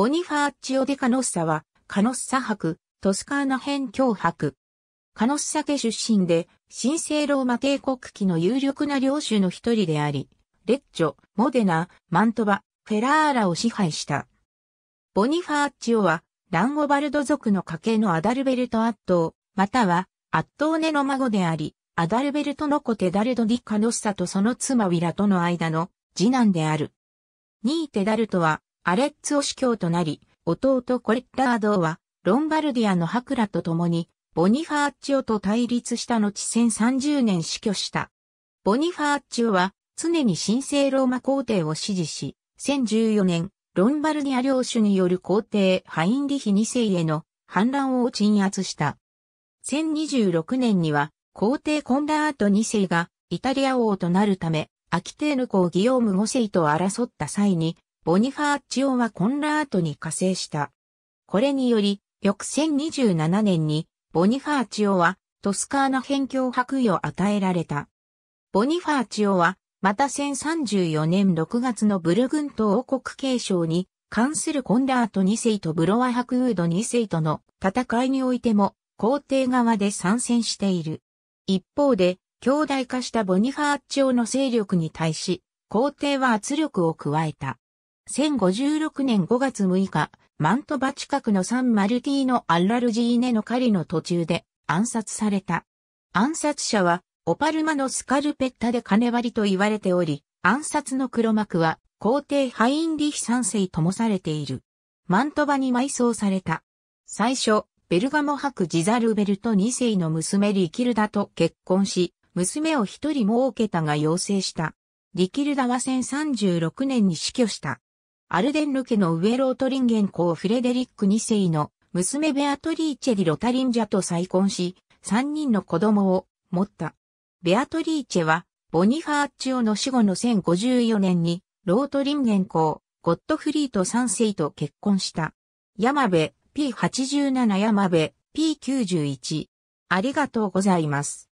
ボニファーチオ・デ・カノッサは、カノッサ博、トスカーナ辺境博。カノッサ家出身で、神聖ローマ帝国期の有力な領主の一人であり、レッジョ、モデナ、マントバ、フェラーラを支配した。ボニファーチオは、ランゴバルド族の家系のアダルベルト・アットー、または、アットーネの孫であり、アダルベルトの子テダルド・ディ・カノッサとその妻ウィラとの間の次男である。ニーテダルトは、アレッツオ司教となり、弟コレッラードは、ロンバルディアのハクラと共に、ボニファーチオと対立した後1030年死去した。ボニファーチオは、常に神聖ローマ皇帝を支持し、1014年、ロンバルディア領主による皇帝ハインリヒ2世への反乱を鎮圧した。1026年には、皇帝コンラート2世がイタリア王となるため、アキテーヌ公ギオーム5世と争った際に、ボニファーチオはコンラートに加勢した。これにより、翌1027年に、ボニファーチオは、トスカーナ辺境白衣を与えられた。ボニファーチオは、また1034年6月のブルグント王国継承に関するコンラート2世とブロワ白ウード2世との戦いにおいても皇帝側で参戦している。一方で、強大化したボニファーチオの勢力に対し、皇帝は圧力を加えた。1056年5月6日、マントバ近くのサン・マルティーノ・アッラルジーネの狩りの途中で暗殺された。暗殺者は、オパルマのスカルペッタで金割りと言われており、暗殺の黒幕は、皇帝ハインリヒ三世ともされている。マントバに埋葬された。最初、ベルガモ博ジザルベルト2世の娘リキルダと結婚し、娘を一人儲けたが要請した。リキルダは1036年に死去した。アルデンル家のウェロートリンゲン公フレデリック2世の娘ベアトリーチェリ・ロタリンジャと再婚し、3人の子供を持った。ベアトリーチェは、ボニファーチオの死後の1054年に、ロートリンゲン公、ゴットフリート3世と結婚した。山部 P87 山部 P91。ありがとうございます。